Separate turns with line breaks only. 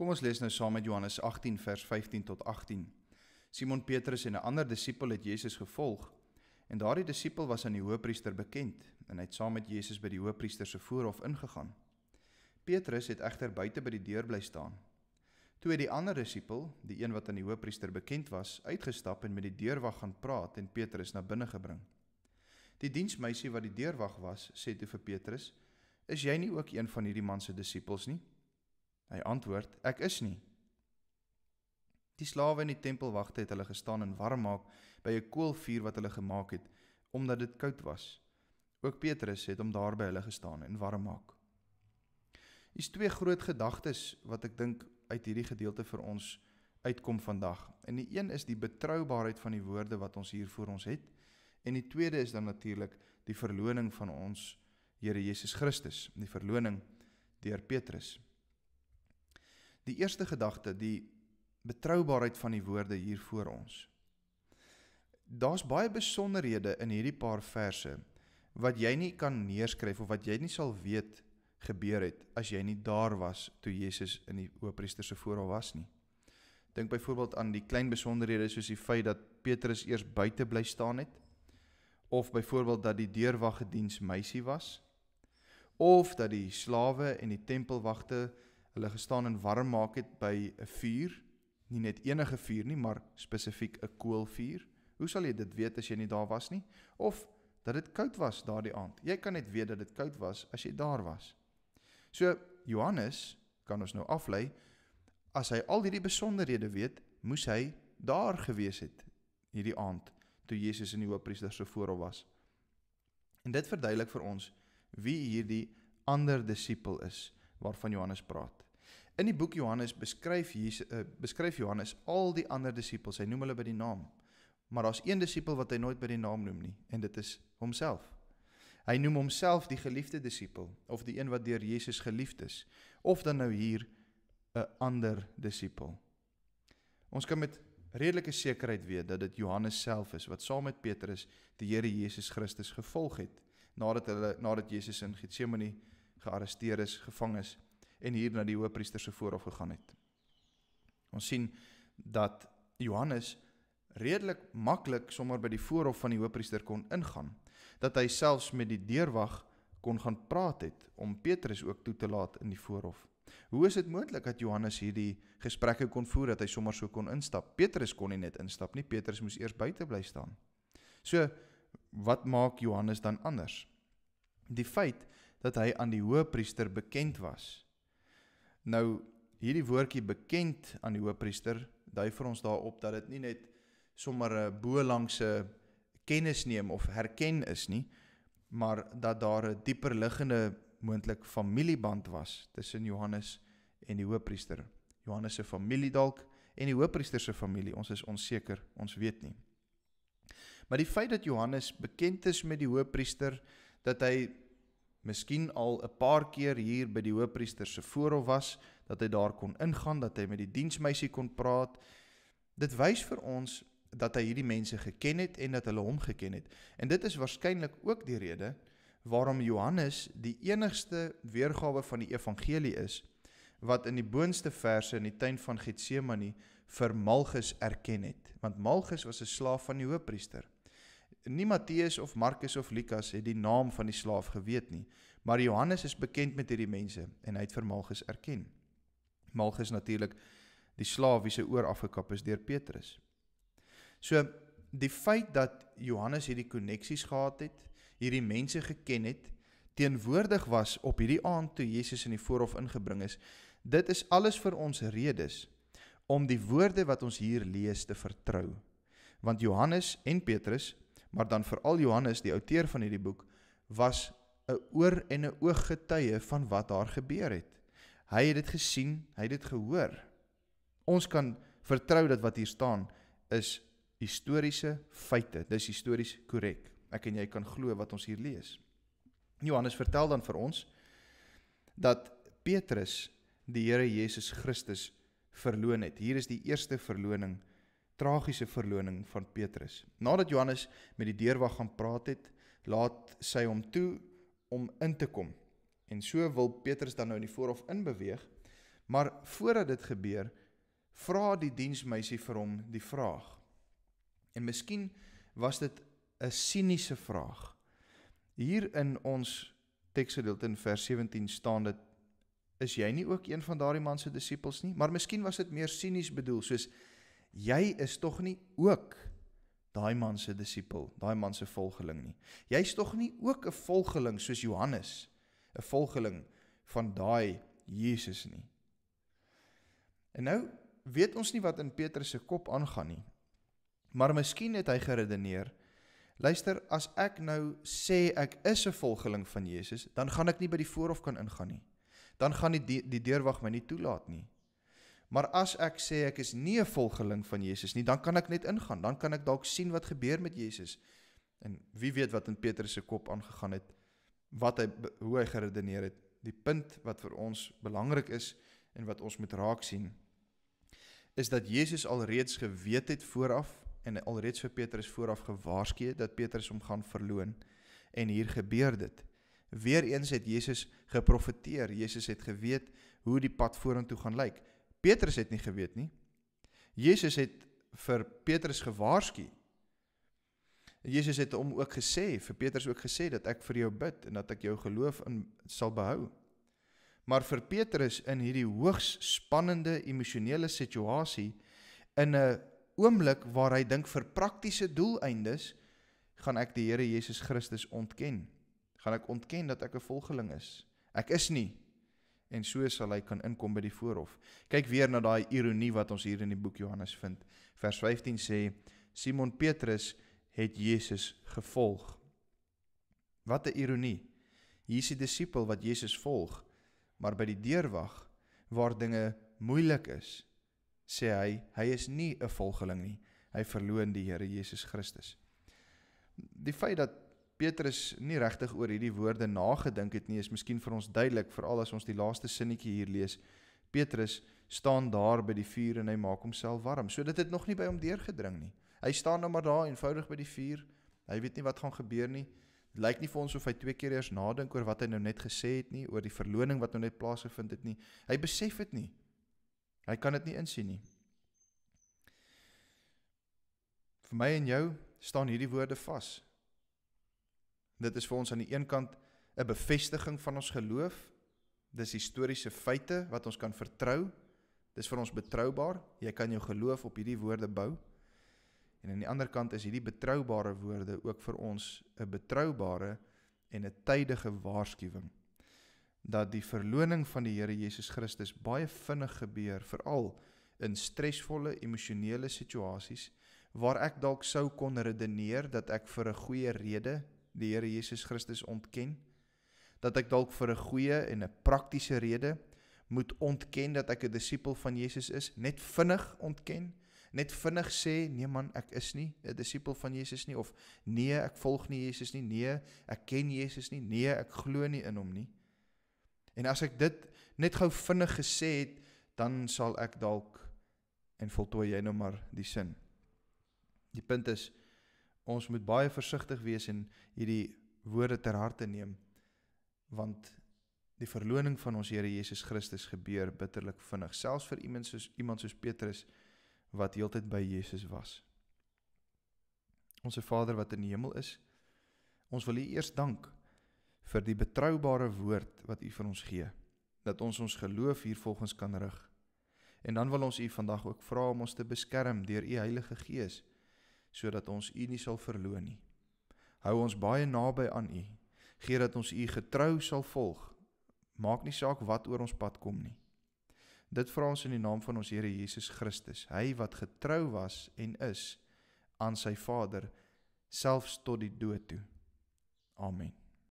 Kom ons lees nou saam met Johannes 18 vers 15 tot 18. Simon Petrus en 'n ander disipel het Jesus gevolg en daardie disipel was aan die hoëpriester bekend en hy het saam met Jesus by die hoëpriester se voorhof ingegaan. Petrus het egter buite by die deur bly staan. Toe het die ander disipel, die een wat aan die hoëpriester bekend was, uitgestap en met die deurwag gaan praat en Petrus na binne gebring. Die diensmeisie wat die deurwag was, sê toe vir Petrus: "Is jy nie ook een van hierdie man se disipels nie?" Hy antwoord: Ek is nie. Die slawe in die tempelwagte het hulle gestaan en warm maak by 'n koelvuur wat hulle gemaak het omdat dit koud was. Ook Petrus het om daar by hulle gestaan en warm maak. Is twee groot gedagtes wat ek dink uit hierdie gedeelte vir ons uitkom vandag. En die een is die betroubaarheid van die woorde wat ons hier voor ons het. En die tweede is dan natuurlik die verloning van ons Here Jesus Christus, die verloning deur Petrus. Die eerste gedagte, die betroubaarheid van die woorde hier voor ons. Daar's baie besonderhede in hierdie paar verse wat jy nie kan neerskryf of wat jy nie sal weet gebeur het as jy nie daar was toe Jesus in die hoofpriester se voorhof was nie. Dink byvoorbeeld aan die klein besonderhede soos die feit dat Petrus eers buite bly staan het of byvoorbeeld dat die deurwag gediens meisie was of dat die slawe en die tempelwagte hulle gestaan en warm maak het by 'n vuur, nie net enige vuur nie, maar spesifiek 'n koolvuur. Hoe sal jy dit weet as jy nie daar was nie? Of dat dit koud was daardie aand. Jy kan net weet dat dit koud was as jy daar was. So Johannes kan ons nou aflei as hy al hierdie besonderhede weet, moes hy daar gewees het hierdie aand toe Jesus in die hoofpriester se voorhof was. En dit verduidelik vir ons wie hierdie ander disipel is waarvan Johannes praat. In die boek Johannes beskryf Jesus eh, beskryf Johannes al die ander disippels. Hy noem hulle by die naam. Maar daar's een disipel wat hy nooit by die naam noem nie en dit is homself. Hy noem homself die geliefde disipel of die een wat deur Jesus geliefd is of dan nou hier 'n ander disipel. Ons kan met redelike sekerheid weet dat dit Johannes self is wat saam met Petrus die Here Jesus Christus gevolg het nadat hulle nadat Jesus in Getsemane gearresteer is, gevang is en hier na die hoofpriester se voorhof gegaan het. Ons sien dat Johannes redelik maklik sommer by die voorhof van die hoofpriester kon ingaan, dat hy selfs met die deurwag kon gaan praat het om Petrus ook toe te laat in die voorhof. Hoe is dit moontlik dat Johannes hierdie gesprekke kon voer dat hy sommer so kon instap? Petrus kon nie net instap nie, Petrus moes eers buite bly staan. So, wat maak Johannes dan anders? Die feit dat hy aan die hoëpriester bekend was Nou hierdie woordjie bekend aan die hoofpriester dui vir ons daarop dat dit nie net sommer 'n eh, bo langse kennis neem of herken is nie, maar dat daar 'n dieper liggende moontlik familieband was tussen Johannes en die hoofpriester. Johannes se familie dalk en die hoofpriester se familie, ons is onseker, ons weet nie. Maar die feit dat Johannes bekend is met die hoofpriester dat hy miskien al 'n paar keer hier by die hoofpriester se voorhof was dat hy daar kon ingaan dat hy met die diensmeisie kon praat dit wys vir ons dat hy hierdie mense geken het en dat hulle hom geken het en dit is waarskynlik ook die rede waarom Johannes die enigste weergawe van die evangelie is wat in die boonste verse in die tuin van Getsemane vir Malchus erken het want Malchus was 'n slaaf van die hoofpriester nie Matteus of Markus of Lukas het die naam van die slaaf geweet nie, maar Johannes is bekend met hierdie mense en hy het vir Malchus erken. Malchus natuurlik die slaaf wie se oor afgekap is deur Petrus. So die feit dat Johannes hierdie koneksies gehad het, hierdie mense geken het, teenwoordig was op hierdie aand toe Jesus in die voorhof ingebring is, dit is alles vir ons redes om die woorde wat ons hier lees te vertrou. Want Johannes en Petrus maar dan veral Johannes, die outeur van hierdie boek, was 'n oor en 'n oog getuie van wat daar gebeur het. Hy het dit gesien, hy het dit gehoor. Ons kan vertrou dat wat hier staan is historiese feite. Dis histories korrek. Ek en jy kan glo wat ons hier lees. Johannes vertel dan vir ons dat Petrus die Here Jesus Christus verloon het. Hier is die eerste verloning tragiese verloning van Petrus. Nadat Johannes met die deurwag gaan praat het, laat sy hom toe om in te kom. En so wil Petrus dan nou in die voorhof inbeweeg, maar voordat dit gebeur, vra die diensmeisie vir hom die vraag. En miskien was dit 'n siniese vraag. Hier in ons teksgedeelte in vers 17 staan dit: Is jy nie ook een van daardie man se disippels nie? Maar miskien was dit meer sinies bedoel, soos jy is tog nie ook daai man se disipel, daai man se volgeling nie. Jy's tog nie ook 'n volgeling soos Johannes, 'n volgeling van daai Jesus nie. En nou weet ons nie wat in Petrus se kop aangaan nie. Maar miskien het hy geredeneer Luister, as ek nou sê ek is 'n volgeling van Jesus, dan gaan ek nie by die voorhof kan ingaan nie. Dan gaan die die, die deurwag my nie toelaat nie. Maar as ek sê ek is nie 'n volgeling van Jesus nie, dan kan ek net ingaan. Dan kan ek dalk sien wat gebeur met Jesus. En wie weet wat in Petrus se kop aangegaan het, wat hy hoe hy geredeneer het. Die punt wat vir ons belangrik is en wat ons moet raak sien is dat Jesus alreeds geweet het vooraf en alreeds vir Petrus vooraf gewaarsku het dat Petrus hom gaan verloon en hier gebeur dit. Weereens het Jesus geprofeteer. Jesus het geweet hoe die pad vorentoe gaan lyk. Petrus het nie geweet nie. Jesus het vir Petrus gewaarsku. Jesus het hom ook gesê, vir Petrus ook gesê dat ek vir jou bid en dat ek jou geloof in sal behou. Maar vir Petrus in hierdie hoogs spannende emosionele situasie in 'n oomblik waar hy dink vir praktiese doeleindes gaan ek die Here Jesus Christus ontken. Gaan ek ontken dat ek 'n volgeling is? Ek is nie en so sal hy kan inkom by die voorhof. Kyk weer na daai ironie wat ons hier in die boek Johannes vind. Vers 15 sê Simon Petrus het Jesus gevolg. Wat 'n ironie. Hier is die disipel wat Jesus volg, maar by die deurwag waar dinge moeilik is, sê hy hy is nie 'n volgeling nie. Hy verloon die Here Jesus Christus. Die feit dat Petrus nie regtig oor hierdie woorde nagedink het nie, is miskien vir ons duidelik, veral as ons die laaste sinnetjie hier lees. Petrus staan daar by die vuur en hy maak homself warm. So dit het nog nie by hom deurgedring nie. Hy staan nou maar daar eenvoudig by die vuur. Hy weet nie wat gaan gebeur nie. Dit lyk nie vir ons of hy twee keer eers nadink oor wat hy nou net gesê het nie, oor die verloning wat nou net plaasgevind het nie. Hy besef dit nie. Hy kan dit nie insien nie. Vir my en jou staan hierdie woorde vas. Dit is vir ons aan die een kant 'n bevestiging van ons geloof. Dis historiese feite wat ons kan vertrou. Dis vir ons betroubaar. Jy kan jou geloof op hierdie woorde bou. En aan die ander kant is hierdie betroubare woorde ook vir ons 'n betroubare en 'n tydige waarskuwing dat die verloning van die Here Jesus Christus baie vinnig gebeur, veral in stresvolle emosionele situasies waar ek dalk sou kon redeneer dat ek vir 'n goeie rede die Here Jesus Christus ontken, dat ek dalk vir 'n goeie en 'n praktiese rede moet ontken dat ek 'n disipel van Jesus is, net vinnig ontken, net vinnig sê nee man, ek is nie 'n disipel van Jesus nie of nee, ek volg nie Jesus nie, nee, ek ken Jesus nie, nee, ek glo nie in hom nie. En as ek dit net gou vinnig gesê het, dan sal ek dalk en voltooi jy nou maar die sin. Die punt is ons moet baie versigtig wees en hierdie woorde ter harte neem want die verloning van ons Here Jesus Christus gebeur bitterlik vinnig selfs vir iemand soos iemand soos Petrus wat heeltyd by Jesus was. Onse Vader wat in die hemel is, ons wil U eers dank vir die betroubare woord wat U vir ons gee, dat ons ons geloof hiervolgens kan rig. En dan wil ons U vandag ook vra om ons te beskerm deur U Heilige Gees sodat ons U nie sal verloon nie. Hou ons baie naby aan U. Gee dat ons U getrou sal volg. Maak nie saak wat oor ons pad kom nie. Dit vra ons in die naam van ons Here Jesus Christus, hy wat getrou was en is aan sy Vader selfs tot die dood toe. Amen.